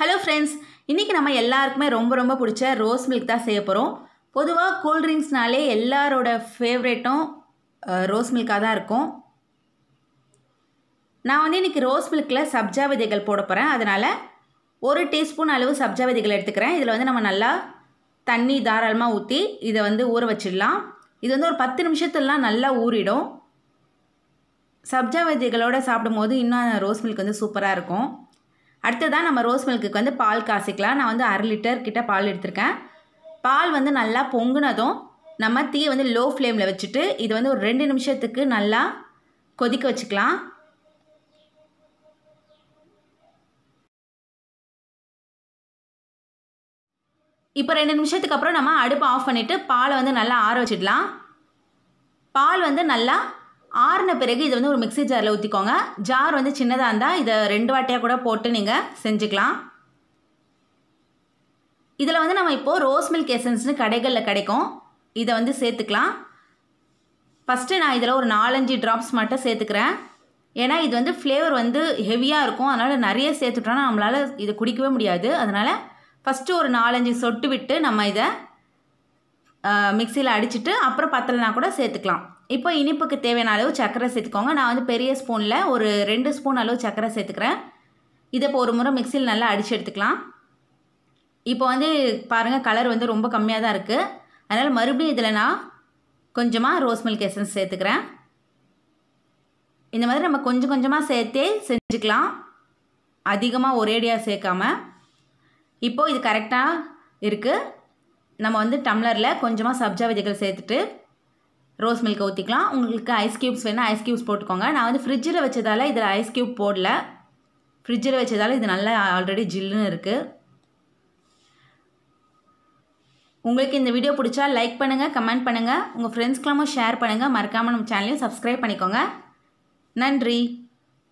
hello friends இன்றைக்கி நம்ம எல்லாருக்குமே ரொம்ப ரொம்ப பிடிச்ச ரோஸ் மில்க் தான் செய்ய போகிறோம் பொதுவாக கூல்ட்ரிங்க்ஸ்னாலே எல்லாரோட ஃபேவரேட்டும் ரோஸ் மில்காக தான் இருக்கும் நான் வந்து இன்றைக்கி ரோஸ் மில்கில் சப்ஜா விதைகள் போட போகிறேன் அதனால் ஒரு டீஸ்பூன் அளவு சப்ஜா விதைகள் எடுத்துக்கிறேன் இதில் வந்து நம்ம நல்லா தண்ணி தாராளமாக ஊற்றி இதை வந்து ஊற வச்சிடலாம் இது வந்து ஒரு பத்து நிமிஷத்துலலாம் நல்லா ஊறிடும் சப்ஜா விதைகளோடு சாப்பிடும்போது இன்னும் ரோஸ் மில்க் வந்து சூப்பராக இருக்கும் அடுத்ததான் நம்ம ரோஸ் மில்க்குக்கு வந்து பால் காசிக்கலாம் நான் வந்து அரை லிட்டர் கிட்ட பால் எடுத்திருக்கேன் பால் வந்து நல்லா பொங்குனதும் நம்ம தீயை வந்து லோ ஃப்ளேமில் வச்சுட்டு இது வந்து ஒரு ரெண்டு நிமிஷத்துக்கு நல்லா கொதிக்க வச்சுக்கலாம் இப்போ ரெண்டு நிமிஷத்துக்கு அப்புறம் நம்ம அடுப்பை ஆஃப் பண்ணிவிட்டு பாலை வந்து நல்லா ஆற வச்சிடலாம் பால் வந்து நல்லா ஆறின பிறகு இது வந்து ஒரு மிக்சி ஜாரில் ஊற்றிக்கோங்க ஜார் வந்து சின்னதாக இருந்தால் இதை ரெண்டு வாட்டியாக கூட போட்டு நீங்கள் செஞ்சுக்கலாம் இதில் வந்து நம்ம இப்போது ரோஸ் மில்க் எசன்ஸ்னு கடைகளில் கிடைக்கும் இதை வந்து சேர்த்துக்கலாம் ஃபஸ்ட்டு நான் இதில் ஒரு நாலஞ்சு ட்ராப்ஸ் மட்டும் சேர்த்துக்கிறேன் ஏன்னா இது வந்து ஃப்ளேவர் வந்து ஹெவியாக இருக்கும் அதனால் நிறைய சேர்த்துட்டோன்னா நம்மளால் இதை குடிக்கவே முடியாது அதனால் ஃபஸ்ட்டு ஒரு நாலஞ்சு சொட்டு விட்டு நம்ம இதை மிக்சியில் அடிச்சுட்டு அப்புறம் பத்தலைனா கூட சேர்த்துக்கலாம் இப்போ இனிப்புக்கு தேவையான அளவு சர்க்கரை சேர்த்துக்கோங்க நான் வந்து பெரிய ஸ்பூனில் ஒரு ரெண்டு ஸ்பூன் அளவு சர்க்கரை சேர்த்துக்கிறேன் இதை இப்போ ஒரு முறை மிக்சியில் நல்லா அடித்து எடுத்துக்கலாம் இப்போ வந்து பாருங்கள் கலர் வந்து ரொம்ப கம்மியாக தான் இருக்குது அதனால் மறுபடியும் இதில் நான் கொஞ்சமாக ரோஸ் மில்க் எசன்ஸ் சேர்த்துக்கிறேன் இந்த மாதிரி நம்ம கொஞ்சம் கொஞ்சமாக சேர்த்தே செஞ்சுக்கலாம் அதிகமாக ஒரேடியாக சேர்க்காம இப்போது இது கரெக்டாக இருக்குது நம்ம வந்து டம்ளரில் கொஞ்சமாக சப்ஜா விதைகள் சேர்த்துட்டு ரோஸ் மில்க் ஊற்றிக்கலாம் உங்களுக்கு ஐஸ் க்யூப்ஸ் வேணால் ஐஸ் க்யூப்ஸ் போட்டுக்கோங்க நான் வந்து ஃப்ரிட்ஜில் வச்சதால் இதில் ஐஸ் க்யூப் போடல ஃப்ரிட்ஜில் வச்சதால் இது நல்லா ஆல்ரெடி ஜில்லுன்னு இருக்குது உங்களுக்கு இந்த வீடியோ பிடிச்சா லைக் பண்ணுங்கள் கமெண்ட் பண்ணுங்கள் உங்கள் ஃப்ரெண்ட்ஸ்க்கெல்லாமும் ஷேர் பண்ணுங்கள் மறக்காமல் நம்ம சேனலையும் சப்ஸ்கிரைப் பண்ணிக்கோங்க நன்றி